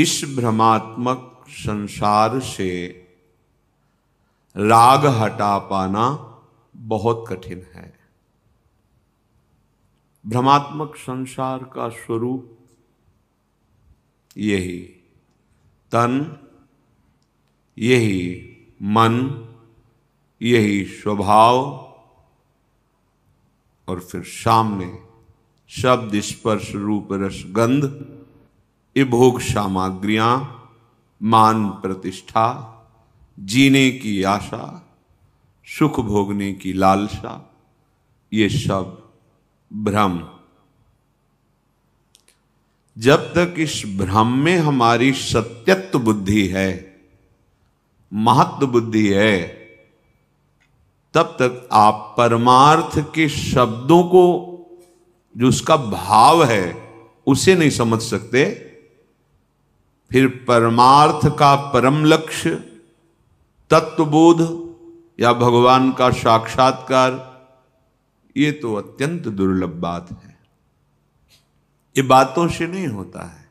इस भ्रमात्मक संसार से राग हटा पाना बहुत कठिन है भ्रमात्मक संसार का स्वरूप यही तन यही मन यही स्वभाव और फिर सामने शब्द स्पर्श रूप रसगंध ये भोग सामग्रियां मान प्रतिष्ठा जीने की आशा सुख भोगने की लालसा ये सब भ्रम जब तक इस भ्रम में हमारी सत्यत्व बुद्धि है महत्व बुद्धि है तब तक आप परमार्थ के शब्दों को जो उसका भाव है उसे नहीं समझ सकते फिर परमार्थ का परम लक्ष्य तत्वबोध या भगवान का साक्षात्कार ये तो अत्यंत दुर्लभ बात है ये बातों से नहीं होता है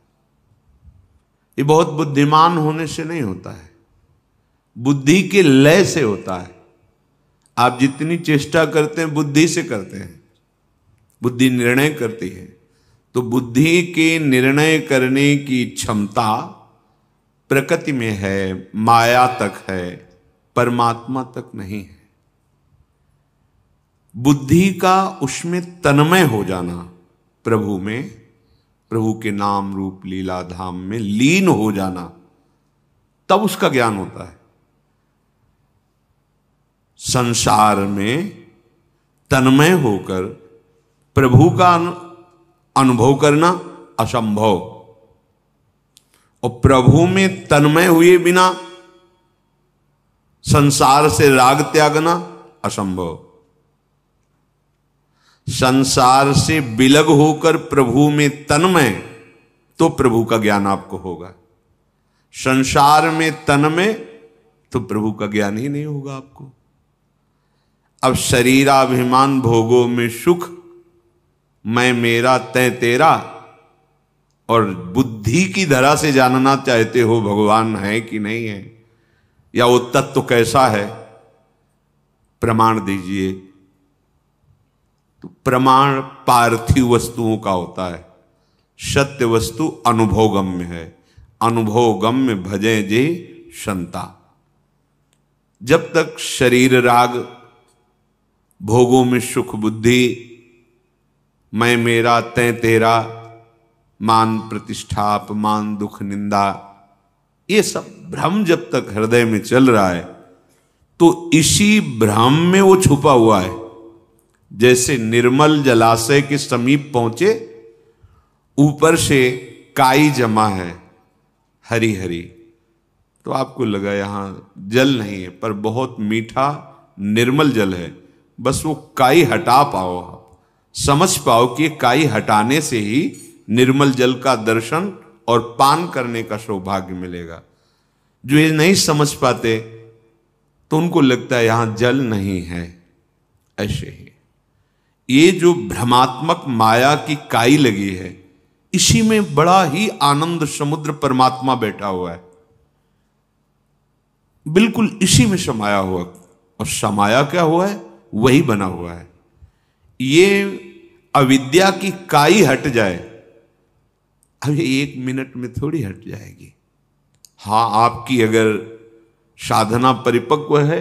ये बहुत बुद्धिमान होने से नहीं होता है बुद्धि के लय से होता है आप जितनी चेष्टा करते हैं बुद्धि से करते हैं बुद्धि निर्णय करती है तो बुद्धि के निर्णय करने की क्षमता प्रकृति में है माया तक है परमात्मा तक नहीं है बुद्धि का उसमें तन्मय हो जाना प्रभु में प्रभु के नाम रूप लीला धाम में लीन हो जाना तब उसका ज्ञान होता है संसार में तन्मय होकर प्रभु का अनुभव करना असंभव और प्रभु में तन्मय हुए बिना संसार से राग त्यागना असंभव संसार से बिलग होकर प्रभु में तन्मय तो प्रभु का ज्ञान आपको होगा संसार में तन्मय तो प्रभु का ज्ञान ही नहीं होगा आपको अब शरीराभिमान भोगों में सुख मैं मेरा तय तेरा और बुद्धि की धरा से जानना चाहते हो भगवान है कि नहीं है या वो तत्व कैसा है प्रमाण दीजिए तो प्रमाण पार्थिव वस्तुओं का होता है सत्य वस्तु अनुभवगम्य है अनुभवगम्य भजे जे संता जब तक शरीर राग भोगों में सुख बुद्धि मैं मेरा तय तेरा मान प्रतिष्ठा अपमान दुख निंदा ये सब भ्रम जब तक हृदय में चल रहा है तो इसी भ्रम में वो छुपा हुआ है जैसे निर्मल जलाशय के समीप पहुंचे ऊपर से काई जमा है हरी हरी तो आपको लगा यहां जल नहीं है पर बहुत मीठा निर्मल जल है बस वो काई हटा पाओ आप समझ पाओ कि काई हटाने से ही निर्मल जल का दर्शन और पान करने का सौभाग्य मिलेगा जो ये नहीं समझ पाते तो उनको लगता है यहां जल नहीं है ऐसे ही ये जो भ्रमात्मक माया की काई लगी है इसी में बड़ा ही आनंद समुद्र परमात्मा बैठा हुआ है बिल्कुल इसी में समाया हुआ और समाया क्या हुआ है वही बना हुआ है ये अविद्या की काई हट जाए अब ये एक मिनट में थोड़ी हट जाएगी हाँ आपकी अगर साधना परिपक्व है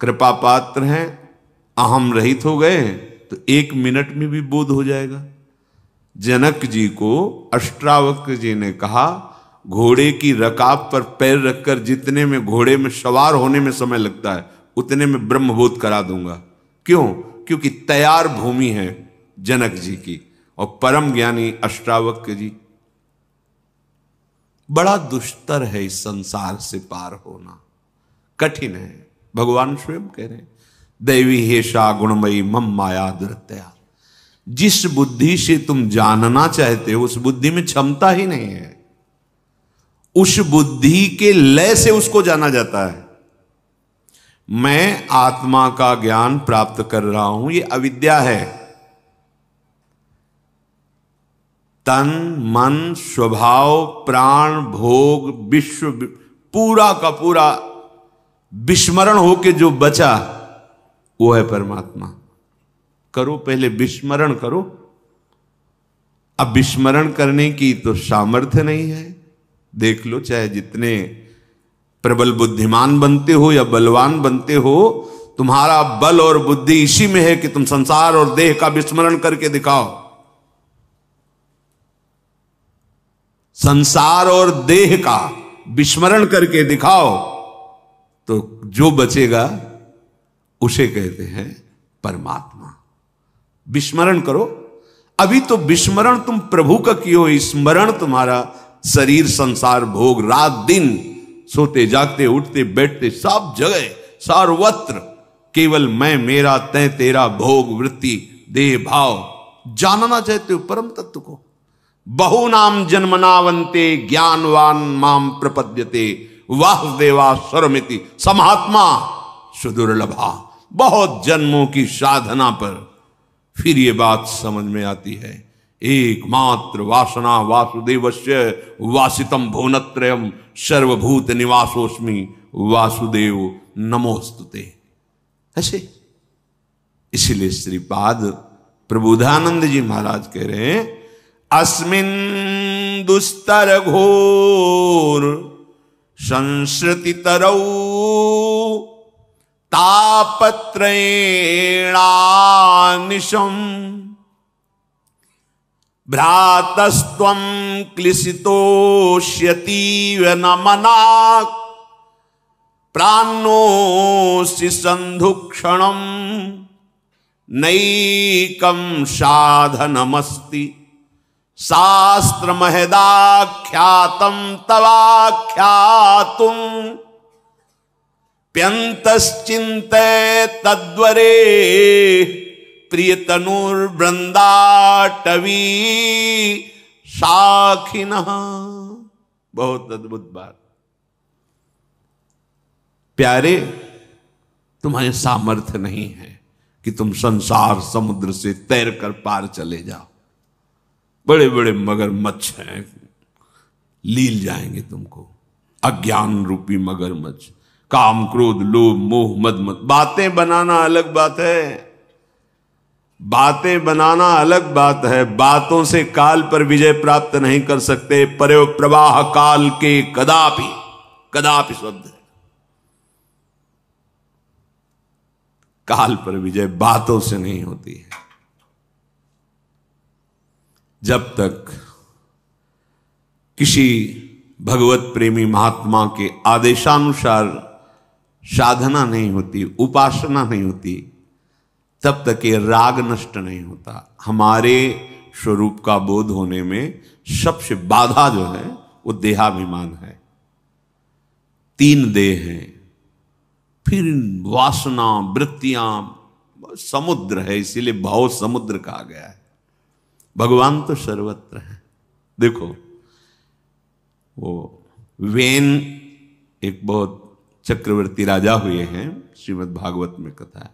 कृपा पात्र हैं अहम रहित हो गए तो एक मिनट में भी बोध हो जाएगा जनक जी को अष्टावक्र जी ने कहा घोड़े की रकाब पर पैर रखकर जितने में घोड़े में सवार होने में समय लगता है उतने में ब्रह्मबोध करा दूंगा क्यों क्योंकि तैयार भूमि है जनक जी की और परम ज्ञानी अष्टावक्य जी बड़ा दुष्तर है इस संसार से पार होना कठिन है भगवान स्वयं कह रहे हैं दैवी हेषा गुणमयी मम माया दृत्या जिस बुद्धि से तुम जानना चाहते हो उस बुद्धि में क्षमता ही नहीं है उस बुद्धि के लय से उसको जाना जाता है मैं आत्मा का ज्ञान प्राप्त कर रहा हूं ये अविद्या है तन मन स्वभाव प्राण भोग विश्व पूरा का पूरा विस्मरण होके जो बचा वो है परमात्मा करो पहले विस्मरण करो अब विस्मरण करने की तो सामर्थ्य नहीं है देख लो चाहे जितने प्रबल बुद्धिमान बनते हो या बलवान बनते हो तुम्हारा बल और बुद्धि इसी में है कि तुम संसार और देह का विस्मरण करके दिखाओ संसार और देह का विस्मरण करके दिखाओ तो जो बचेगा उसे कहते हैं परमात्मा विस्मरण करो अभी तो विस्मरण तुम प्रभु का कियो स्मरण तुम्हारा शरीर संसार भोग रात दिन सोते जागते उठते बैठते सब जगह सर्वत्र केवल मैं मेरा तय तेरा भोग वृत्ति देह भाव जानना चाहते हो परम तत्व को बहुनाम जन्मनावंते ज्ञानवान माम प्रपद्यते वाह देवा स्वरमिति समात्मा सुदुर्लभा बहुत जन्मों की साधना पर फिर ये बात समझ में आती है एकमात्र वासना से वासितम भुवनत्रयम सर्वभूत निवासोस्मी वासुदेव नमोस्तुते ऐसे इसीलिए श्रीपाद प्रबुधानंद जी महाराज कह रहे हैं अस्मिन् दुस्तर घोर संस्कृति तरौ तापत्रेणानिशम भ्रातस्व क्लिशितोष्यतीव न मना प्राणोसि संधुक्षणम नैकम साधनमस्ति शास्त्र महदाख्यातम तवाख्यातुम प्यंतश्चित तद्वरे प्रियतनुर्वृंदाटवी साखिन बहुत अद्भुत बात प्यारे तुम्हारे सामर्थ्य नहीं है कि तुम संसार समुद्र से तैर कर पार चले जाओ बड़े बड़े मगरमच्छ हैं लील जाएंगे तुमको अज्ञान रूपी मगरमच्छ काम क्रोध लोभ मोह मद मत बातें बनाना अलग बात है बातें बनाना अलग बात है बातों से काल पर विजय प्राप्त नहीं कर सकते प्रयो प्रवाह काल के कदापि कदापि शब्द है काल पर विजय बातों से नहीं होती है जब तक किसी भगवत प्रेमी महात्मा के आदेशानुसार साधना नहीं होती उपासना नहीं होती तब तक ये राग नष्ट नहीं होता हमारे स्वरूप का बोध होने में सबसे बाधा जो है वो देहाभिमान है तीन देह हैं फिर वासना वृत्तियां समुद्र है इसीलिए भाव समुद्र कहा गया है भगवान तो सर्वत्र है देखो वो वेन एक बहुत चक्रवर्ती राजा हुए हैं श्रीमद् भागवत में कथा है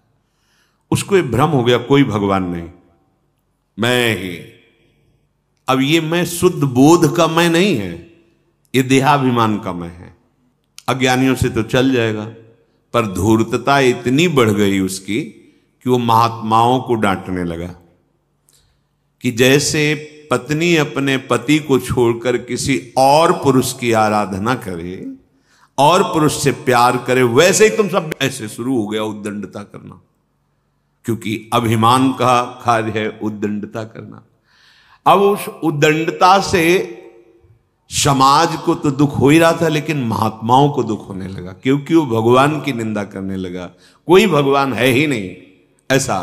उसको एक भ्रम हो गया कोई भगवान नहीं मैं ही अब ये मैं शुद्ध बोध का मैं नहीं है ये देहाभिमान का मैं है अज्ञानियों से तो चल जाएगा पर धूर्तता इतनी बढ़ गई उसकी कि वो महात्माओं को डांटने लगा कि जैसे पत्नी अपने पति को छोड़कर किसी और पुरुष की आराधना करे और पुरुष से प्यार करे वैसे ही तुम सब ऐसे शुरू हो गया उद्दंडता करना क्योंकि अभिमान का कार्य है उद्दंडता करना अब उस उद्दंडता से समाज को तो दुख हो ही रहा था लेकिन महात्माओं को दुख होने लगा क्योंकि वो भगवान की निंदा करने लगा कोई भगवान है ही नहीं ऐसा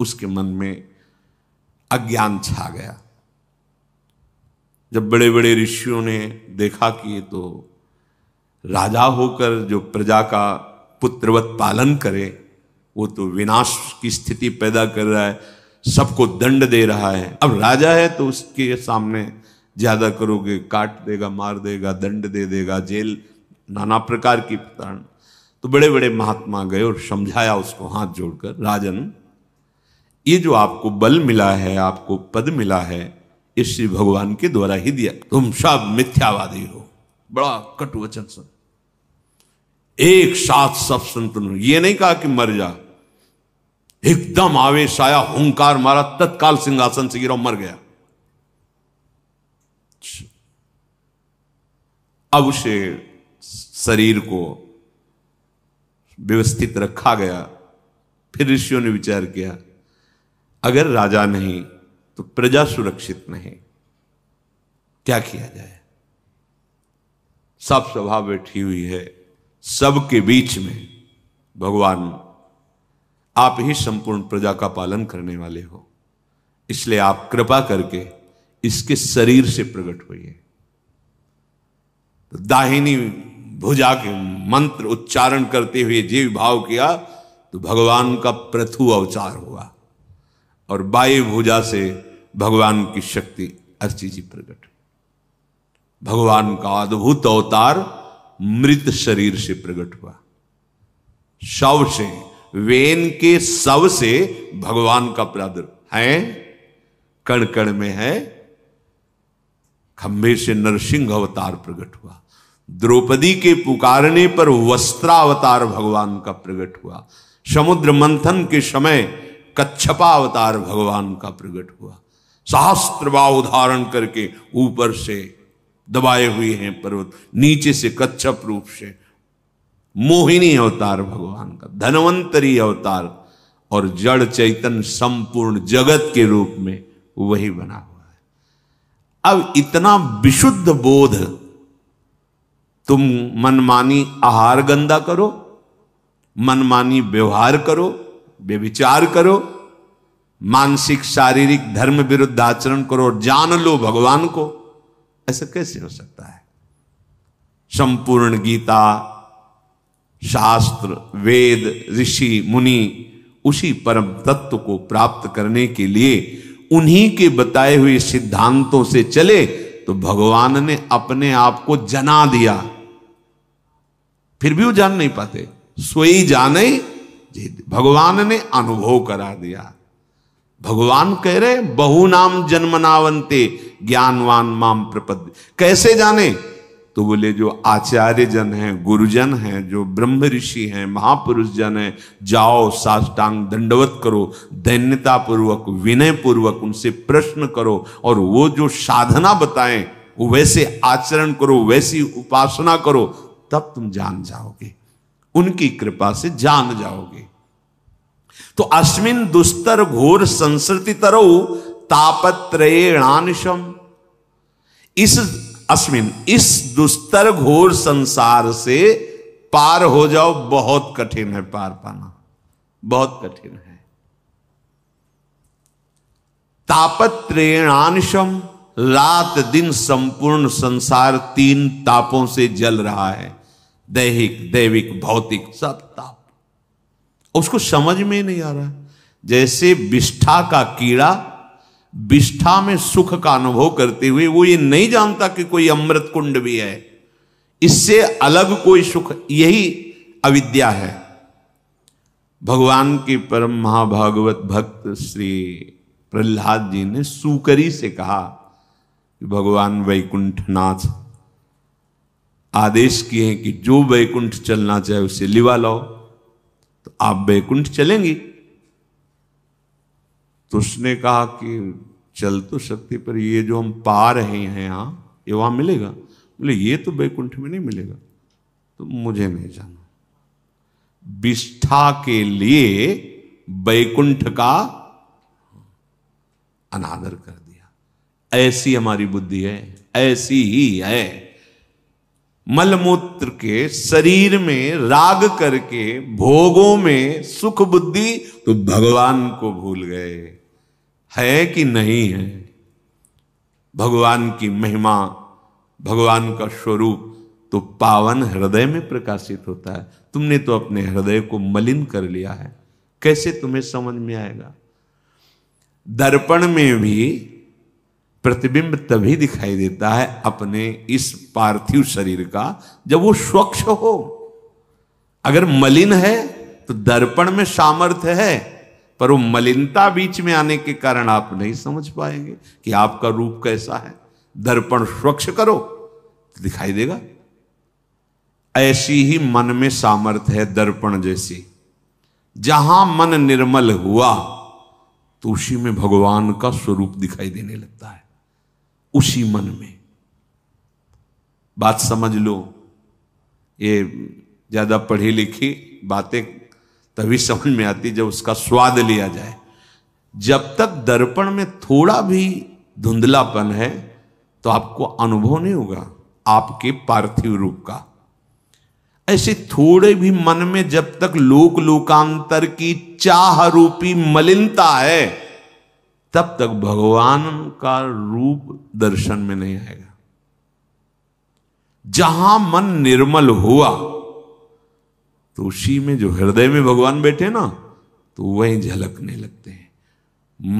उसके मन में अज्ञान छा गया जब बड़े बड़े ऋषियों ने देखा कि तो राजा होकर जो प्रजा का पुत्रवत पालन करे वो तो विनाश की स्थिति पैदा कर रहा है सबको दंड दे रहा है अब राजा है तो उसके सामने ज्यादा करोगे काट देगा मार देगा दंड दे देगा जेल नाना प्रकार की प्रताड़ना तो बड़े बड़े महात्मा गए और समझाया उसको हाथ जोड़कर राजन ये जो आपको बल मिला है आपको पद मिला है ये श्री भगवान के द्वारा ही दिया तुम सब मिथ्यावादी हो बड़ा कटु वचन सुन एक साथ सब संतन ये नहीं कहा कि मर जा एकदम आवेश आया हुंकार मारा तत्काल सिंहासन से गिरा मर गया अब उसे शरीर को व्यवस्थित रखा गया फिर ऋषियों ने विचार किया अगर राजा नहीं तो प्रजा सुरक्षित नहीं क्या किया जाए सब स्वभाव बैठी हुई है सबके बीच में भगवान आप ही संपूर्ण प्रजा का पालन करने वाले हो इसलिए आप कृपा करके इसके शरीर से प्रकट होइए तो दाहिनी भुजा के मंत्र उच्चारण करते हुए जीव भाव किया तो भगवान का पृथु अवचार हुआ और बाई भुजा से भगवान की शक्ति अर्ची जी प्रकट भगवान का अद्भुत अवतार मृत शरीर से प्रकट हुआ शव से वेन के शव से भगवान का प्रादुर है कण कण में है खंभे से नरसिंह अवतार प्रकट हुआ द्रौपदी के पुकारने पर वस्त्रावतार भगवान का प्रकट हुआ समुद्र मंथन के समय कच्छपा अवतार भगवान का प्रकट हुआ सहस्त्र बाहु धारण करके ऊपर से दबाए हुए हैं पर्वत नीचे से कच्छप रूप से मोहिनी अवतार भगवान का धनवंतरी अवतार और जड़ चैतन संपूर्ण जगत के रूप में वही बना हुआ है अब इतना विशुद्ध बोध तुम मनमानी आहार गंदा करो मनमानी व्यवहार करो वे विचार करो मानसिक शारीरिक धर्म विरुद्ध आचरण करो जान लो भगवान को ऐसा कैसे हो सकता है संपूर्ण गीता शास्त्र वेद ऋषि मुनि उसी परम तत्व को प्राप्त करने के लिए उन्हीं के बताए हुए सिद्धांतों से चले तो भगवान ने अपने आप को जना दिया फिर भी वो जान नहीं पाते सोई जाने भगवान ने अनुभव करा दिया भगवान कह रहे बहु नाम जन्मनावंते ज्ञानवान माम प्रपद कैसे जाने तो बोले जो आचार्य जन हैं गुरुजन हैं जो ब्रह्म ऋषि हैं महापुरुष जन हैं जाओ साष्टांग दंडवत करो दैन्यता पूर्वक विनय पूर्वक उनसे प्रश्न करो और वो जो साधना बताएं वो वैसे आचरण करो वैसी उपासना करो तब तुम जान जाओगे उनकी कृपा से जान जाओगे तो अश्विन दुस्तर घोर संस्कृति तरो तापत्रयेणानिशम इस अश्विन इस दुस्तर घोर संसार से पार हो जाओ बहुत कठिन है पार पाना बहुत कठिन है तापत्रेणानशम रात दिन संपूर्ण संसार तीन तापों से जल रहा है दैहिक दैविक भौतिक सब ताप उसको समझ में नहीं आ रहा जैसे विष्ठा का कीड़ा विष्ठा में सुख का अनुभव करते हुए वो ये नहीं जानता कि कोई अमृत कुंड भी है इससे अलग कोई सुख यही अविद्या है भगवान के परम महाभागवत भक्त श्री प्रहलाद जी ने सुकरी से कहा भगवान वैकुंठनाथ आदेश किए हैं कि जो वैकुंठ चलना चाहे उसे लिवा लाओ तो आप वैकुंठ चलेंगे तो उसने कहा कि चल तो शक्ति पर ये जो हम पा रहे हैं यहां ये वहां मिलेगा बोले ये तो वैकुंठ में नहीं मिलेगा तो मुझे नहीं जाना विष्ठा के लिए वैकुंठ का अनादर कर दिया ऐसी हमारी बुद्धि है ऐसी ही है मलमूत्र के शरीर में राग करके भोगों में सुख बुद्धि तो भगवान को भूल गए है कि नहीं है भगवान की महिमा भगवान का स्वरूप तो पावन हृदय में प्रकाशित होता है तुमने तो अपने हृदय को मलिन कर लिया है कैसे तुम्हें समझ में आएगा दर्पण में भी प्रतिबिंब तभी दिखाई देता है अपने इस पार्थिव शरीर का जब वो स्वच्छ हो अगर मलिन है तो दर्पण में सामर्थ्य है पर वो मलिनता बीच में आने के कारण आप नहीं समझ पाएंगे कि आपका रूप कैसा है दर्पण स्वच्छ करो तो दिखाई देगा ऐसी ही मन में सामर्थ्य है दर्पण जैसी जहां मन निर्मल हुआ तो उसी में भगवान का स्वरूप दिखाई देने लगता है उसी मन में बात समझ लो ये ज़्यादा पढ़ी लिखी बातें तभी समझ में आती जब उसका स्वाद लिया जाए जब तक दर्पण में थोड़ा भी धुंधलापन है तो आपको अनुभव नहीं होगा आपके पार्थिव रूप का ऐसे थोड़े भी मन में जब तक लोक लोकांतर की चाह रूपी मलिनता है तब तक भगवान का रूप दर्शन में नहीं आएगा जहां मन निर्मल हुआ तो उसी में जो हृदय में भगवान बैठे ना तो वही झलकने लगते हैं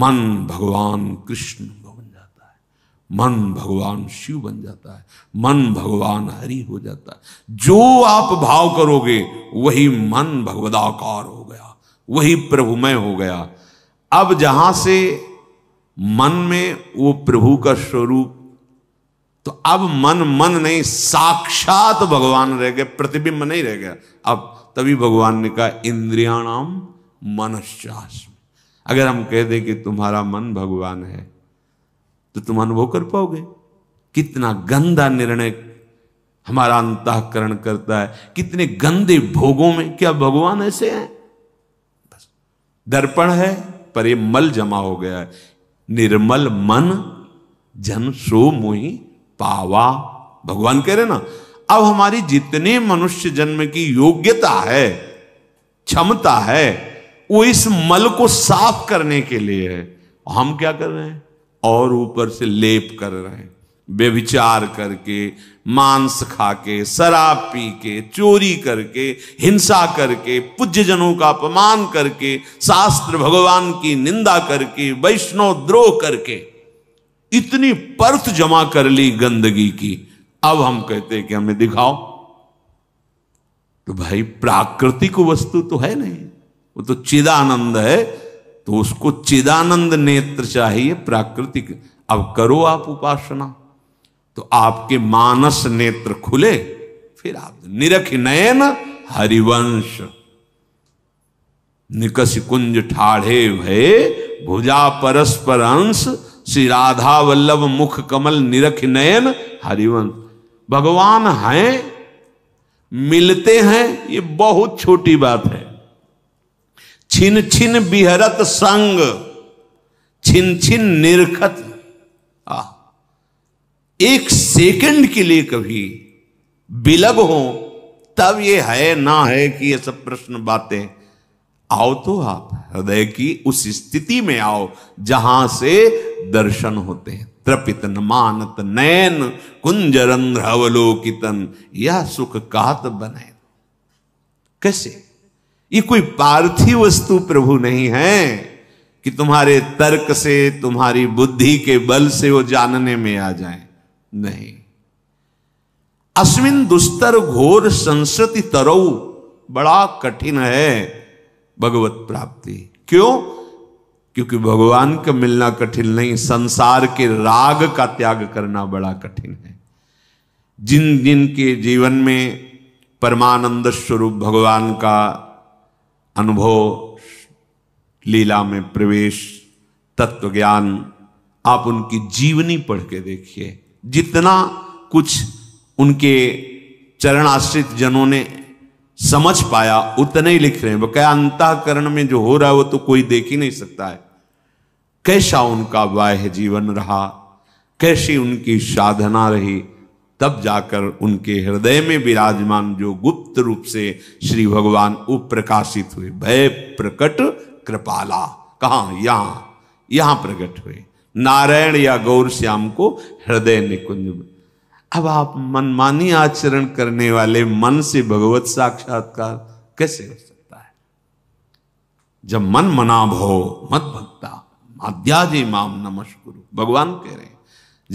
मन भगवान कृष्ण बन जाता है मन भगवान शिव बन जाता है मन भगवान हरि हो जाता है जो आप भाव करोगे वही मन भगवदाकार हो गया वही प्रभुमय हो गया अब जहां से मन में वो प्रभु का स्वरूप तो अब मन मन नहीं साक्षात भगवान रह गए प्रतिबिंब नहीं रह गया अब तभी भगवान ने कहा इंद्रिया नाम मनश्चास अगर हम कह दें कि तुम्हारा मन भगवान है तो तुम अनुभव कर पाओगे कितना गंदा निर्णय हमारा अंतकरण करता है कितने गंदे भोगों में क्या भगवान ऐसे हैं दर्पण है पर ये मल जमा हो गया है निर्मल मन जन सो मोहि पावा भगवान कह रहे ना अब हमारी जितने मनुष्य जन्म की योग्यता है क्षमता है वो इस मल को साफ करने के लिए है हम क्या कर रहे हैं और ऊपर से लेप कर रहे हैं व्यभिचार करके मांस खा के शराब पी के चोरी करके हिंसा करके पूज्यजनों का अपमान करके शास्त्र भगवान की निंदा करके वैष्णव द्रोह करके इतनी परत जमा कर ली गंदगी की अब हम कहते कि हमें दिखाओ तो भाई प्राकृतिक वस्तु तो है नहीं वो तो चिदानंद है तो उसको चिदानंद नेत्र चाहिए प्राकृतिक अब करो आप उपासना तो आपके मानस नेत्र खुले फिर आप निरख नयन हरिवंश निकस कुंज ठाढ़े भय भुजा परस्पर अंश श्री राधा वल्लभ मुख कमल निरख नयन हरिवंश भगवान हैं मिलते हैं ये बहुत छोटी बात है छिन छिन बिहरत संग छिन छिन निरखत एक सेकंड के लिए कभी बिलग हो तब ये है ना है कि ये सब प्रश्न बातें आओ तो आप हृदय की उस स्थिति में आओ जहां से दर्शन होते हैं त्रपित मानत नयन रंध्र अवलोकितन यह सुख कात बने कैसे ये कोई पार्थिव वस्तु प्रभु नहीं है कि तुम्हारे तर्क से तुम्हारी बुद्धि के बल से वो जानने में आ जाए नहीं अश्विन दुस्तर घोर संस्कृति तरऊ बड़ा कठिन है भगवत प्राप्ति क्यों क्योंकि भगवान का मिलना कठिन नहीं संसार के राग का त्याग करना बड़ा कठिन है जिन जिन के जीवन में परमानंद स्वरूप भगवान का अनुभव लीला में प्रवेश तत्व ज्ञान आप उनकी जीवनी पढ़ के देखिए जितना कुछ उनके चरण आश्रित जनों ने समझ पाया उतने ही लिख रहे हैं क्या अंतकरण में जो हो रहा है वो तो कोई देख ही नहीं सकता है कैसा उनका वाह जीवन रहा कैसी उनकी साधना रही तब जाकर उनके हृदय में विराजमान जो गुप्त रूप से श्री भगवान उप्रकाशित हुए भय प्रकट कृपाला कहा यहां यहां प्रकट हुए नारायण या गौर श्याम को हृदय निकुंज में अब आप मनमानी आचरण करने वाले मन से भगवत साक्षात्कार कैसे हो सकता है जब मन मना भो मत भक्ता माध्याजी माम नमस्कुरु भगवान कह रहे हैं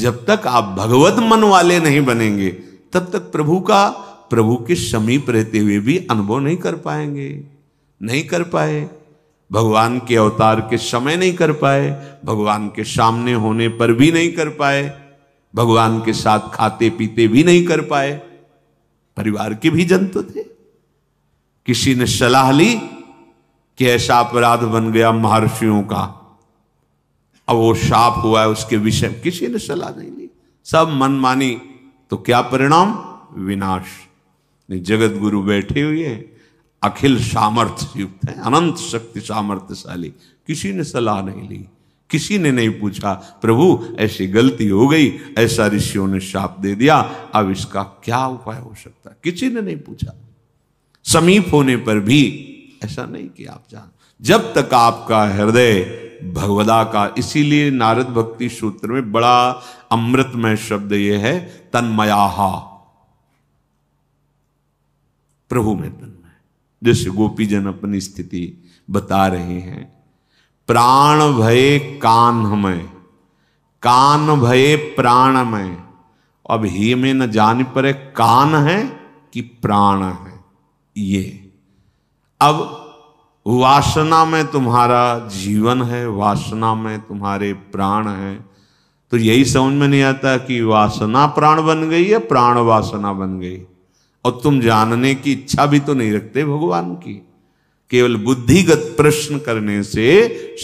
जब तक आप भगवत मन वाले नहीं बनेंगे तब तक प्रभु का प्रभु के समीप रहते हुए भी अनुभव नहीं कर पाएंगे नहीं कर पाए भगवान के अवतार के समय नहीं कर पाए भगवान के सामने होने पर भी नहीं कर पाए भगवान के साथ खाते पीते भी नहीं कर पाए परिवार के भी जंतु थे किसी ने सलाह ली कि ऐसा अपराध बन गया महर्षियों का अब वो साफ हुआ है उसके विषय किसी ने सलाह नहीं ली सब मनमानी तो क्या परिणाम विनाश जगत गुरु बैठे हुए हैं अखिल सामर्थ्य युक्त हैं अनंत शक्ति सामर्थ्यशाली किसी ने सलाह नहीं ली किसी ने नहीं पूछा प्रभु ऐसी गलती हो गई ऐसा ऋषियों ने शाप दे दिया अब इसका क्या उपाय हो सकता किसी ने नहीं पूछा समीप होने पर भी ऐसा नहीं कि आप जान जब तक आपका हृदय भगवदा का इसीलिए नारद भक्ति सूत्र में बड़ा अमृतमय शब्द यह है तन्मयाहा प्रभु में तन्मय जैसे गोपीजन अपनी स्थिति बता रहे हैं प्राण भय कान्हमय कान भय प्राणमय अब हे में न जाने पर कान है कि प्राण है ये अब वासना में तुम्हारा जीवन है वासना में तुम्हारे प्राण है तो यही समझ में नहीं आता कि वासना प्राण बन गई या प्राण वासना बन गई और तुम जानने की इच्छा भी तो नहीं रखते भगवान की केवल बुद्धिगत प्रश्न करने से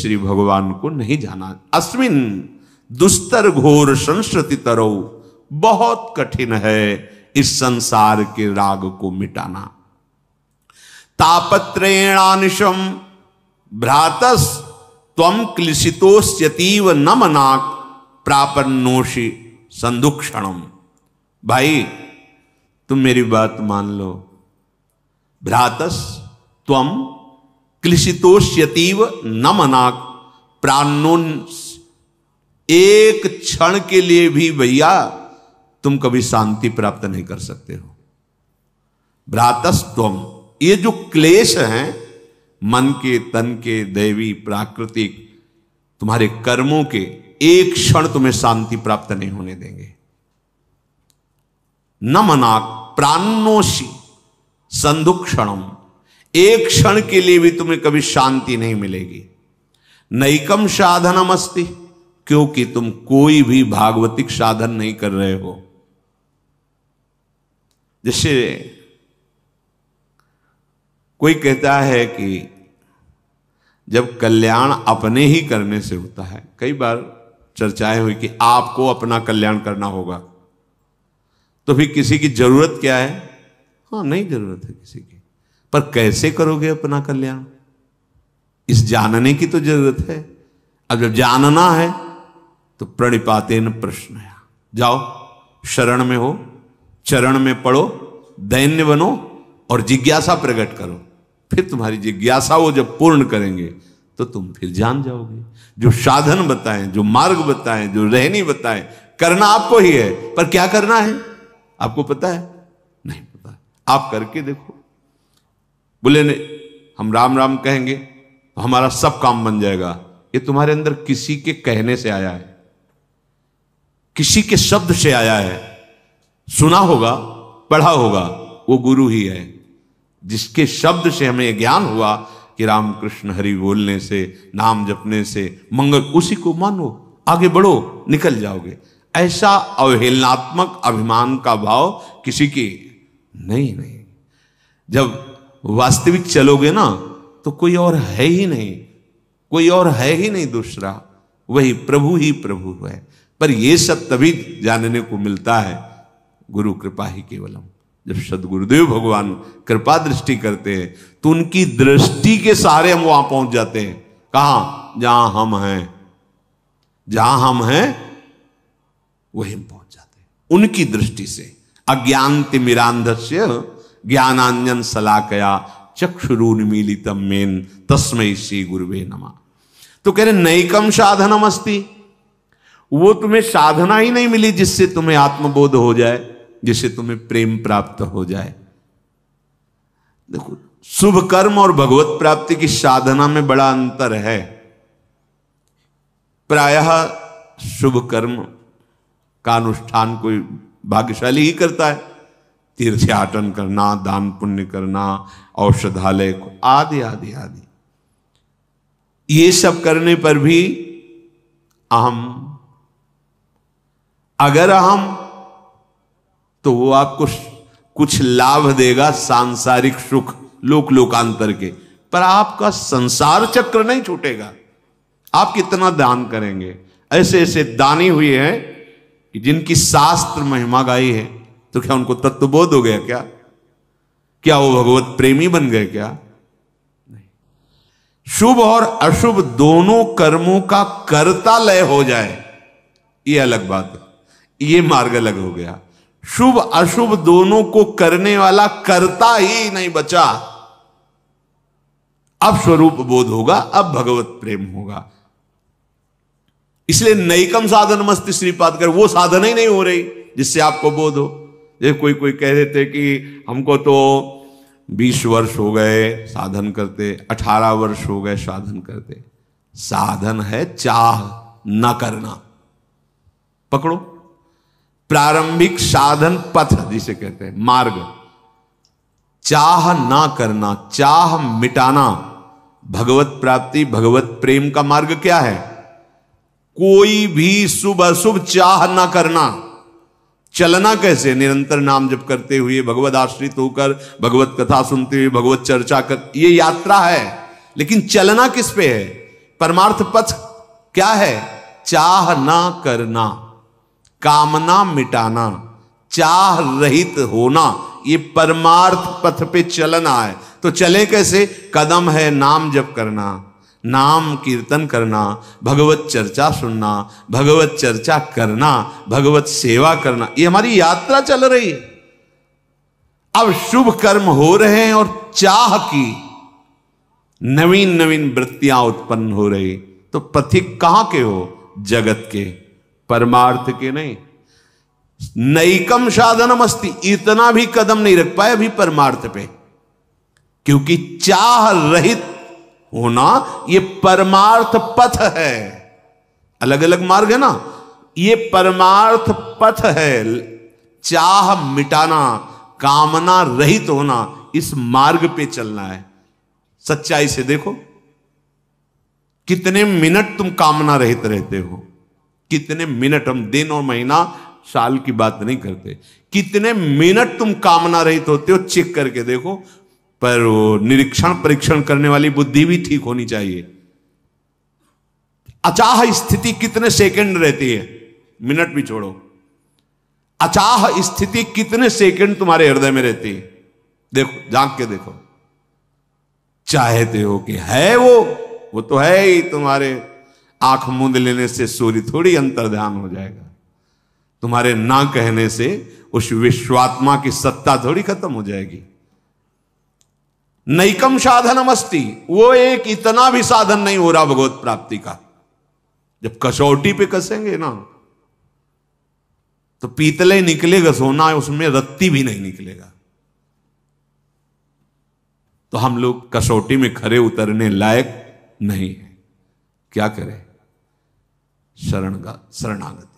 श्री भगवान को नहीं जाना अस्मिन दुस्तर घोर संस्कृति तरो बहुत कठिन है इस संसार के राग को मिटाना तापत्रेणानिशम भ्रातस तम क्लिशितोस्यतीव न मनाक प्रापन्नोषि संदुक्षणम भाई तुम मेरी बात मान लो भ्रातस तम क्लिशितोष्यतीव न मनाक प्राणोन एक क्षण के लिए भी भैया तुम कभी शांति प्राप्त नहीं कर सकते हो भ्रातस तम ये जो क्लेश हैं मन के तन के दैवी प्राकृतिक तुम्हारे कर्मों के एक क्षण तुम्हें शांति प्राप्त नहीं होने देंगे न मनाक प्राणोशी संधु एक क्षण के लिए भी तुम्हें कभी शांति नहीं मिलेगी नैकम साधनम अस्ति क्योंकि तुम कोई भी भागवतिक साधन नहीं कर रहे हो जैसे कोई कहता है कि जब कल्याण अपने ही करने से होता है कई बार चर्चाएं हुई कि आपको अपना कल्याण करना होगा तो फिर किसी की जरूरत क्या है हाँ नहीं जरूरत है किसी की पर कैसे करोगे अपना कल्याण इस जानने की तो जरूरत है अब जब जानना है तो प्रणिपाते न प्रश्न जाओ शरण में हो चरण में पढ़ो दैन्य बनो और जिज्ञासा प्रकट करो फिर तुम्हारी जिज्ञासा वो जब पूर्ण करेंगे तो तुम फिर जान जाओगे जो साधन बताएं जो मार्ग बताएं जो रहनी बताएं करना आपको ही है पर क्या करना है आपको पता है नहीं पता आप करके देखो बोले ने हम राम राम कहेंगे तो हमारा सब काम बन जाएगा ये तुम्हारे अंदर किसी के कहने से आया है किसी के शब्द से आया है सुना होगा पढ़ा होगा वो गुरु ही है जिसके शब्द से हमें ज्ञान हुआ कि रामकृष्ण हरि बोलने से नाम जपने से मंगल उसी को मानो आगे बढ़ो निकल जाओगे ऐसा अवहेलनात्मक अभिमान का भाव किसी की नहीं नहीं जब वास्तविक चलोगे ना तो कोई और है ही नहीं कोई और है ही नहीं दूसरा वही प्रभु ही प्रभु है पर यह सब तभी जानने को मिलता है गुरु कृपा ही केवलम जब सदगुरुदेव भगवान कृपा दृष्टि करते हैं तो उनकी दृष्टि के सहारे हम वहां पहुंच जाते हैं कहा जहां हम हैं जहां हम हैं वो पहुंच जाते हैं उनकी दृष्टि से अज्ञान तिमिरांधस्य ज्ञानांजन सलाकया चक्षुरुन्मीलितम मेन तस्मय श्री गुरुवे नमा तो कह रहे कम साधनम मस्ती वो तुम्हें साधना ही नहीं मिली जिससे तुम्हें आत्मबोध हो जाए जिससे तुम्हें प्रेम प्राप्त हो जाए देखो शुभ कर्म और भगवत प्राप्ति की साधना में बड़ा अंतर है प्रायः शुभ कर्म का अनुष्ठान कोई भाग्यशाली ही करता है तीर्थयाटन करना दान पुण्य करना औषधालय आदि आदि आदि ये सब करने पर भी अहम अगर अहम तो वो आपको कुछ लाभ देगा सांसारिक सुख लोक लोकांतर के पर आपका संसार चक्र नहीं छूटेगा आप कितना दान करेंगे ऐसे ऐसे दानी हुए हैं कि जिनकी शास्त्र महिमा गाई है तो क्या उनको तत्वबोध हो गया क्या क्या वो भगवत प्रेमी बन गए क्या नहीं शुभ और अशुभ दोनों कर्मों का कर्ता लय हो जाए ये अलग बात है ये मार्ग अलग हो गया शुभ अशुभ दोनों को करने वाला कर्ता ही नहीं बचा अब स्वरूप बोध होगा अब भगवत प्रेम होगा इसलिए नई कम साधन मस्ती श्रीपाद कर वो साधन ही नहीं हो रही जिससे आपको बोध हो जैसे कोई कोई कह रहे थे कि हमको तो बीस वर्ष हो गए साधन करते अठारह वर्ष हो गए साधन करते साधन है चाह न करना पकड़ो प्रारंभिक साधन पथ जिसे कहते हैं मार्ग चाह ना करना चाह मिटाना भगवत प्राप्ति भगवत प्रेम का मार्ग क्या है कोई भी शुभ अशुभ चाह ना करना चलना कैसे निरंतर नाम जप करते हुए भगवत आश्रित होकर भगवत कथा सुनते हुए भगवत चर्चा कर ये यात्रा है लेकिन चलना किस पे है परमार्थ पथ क्या है चाह ना करना कामना मिटाना चाह रहित होना ये परमार्थ पथ पे चलना है तो चले कैसे कदम है नाम जप करना नाम कीर्तन करना भगवत चर्चा सुनना भगवत चर्चा करना भगवत सेवा करना ये हमारी यात्रा चल रही है अब शुभ कर्म हो रहे हैं और चाह की नवीन नवीन वृत्तियां उत्पन्न हो रही तो पथिक कहां के हो जगत के परमार्थ के नहीं नईकम साधनम अस्ति इतना भी कदम नहीं रख पाए अभी परमार्थ पे क्योंकि चाह रहित होना ये परमार्थ पथ है अलग अलग मार्ग है ना ये परमार्थ पथ है चाह मिटाना कामना रहित तो होना इस मार्ग पे चलना है सच्चाई से देखो कितने मिनट तुम कामना रहित रहते हो कितने मिनट हम दिन और महीना साल की बात नहीं करते कितने मिनट तुम कामना रहित होते हो चेक करके देखो पर निरीक्षण परीक्षण करने वाली बुद्धि भी ठीक होनी चाहिए अचाह स्थिति कितने सेकंड रहती है मिनट भी छोड़ो अचाह स्थिति कितने सेकंड तुम्हारे हृदय में रहती है देखो जाग के देखो चाहते हो कि है वो वो तो है ही तुम्हारे आंख मूंद लेने से सूर्य थोड़ी अंतर ध्यान हो जाएगा तुम्हारे ना कहने से उस विश्वात्मा की सत्ता थोड़ी खत्म हो जाएगी नैकम साधनम अस्ती वो एक इतना भी साधन नहीं हो रहा भगवत प्राप्ति का जब कसौटी पे कसेंगे ना तो पीतले निकलेगा सोना उसमें रत्ती भी नहीं निकलेगा तो हम लोग कसौटी में खड़े उतरने लायक नहीं है क्या करें शरण का शरणागति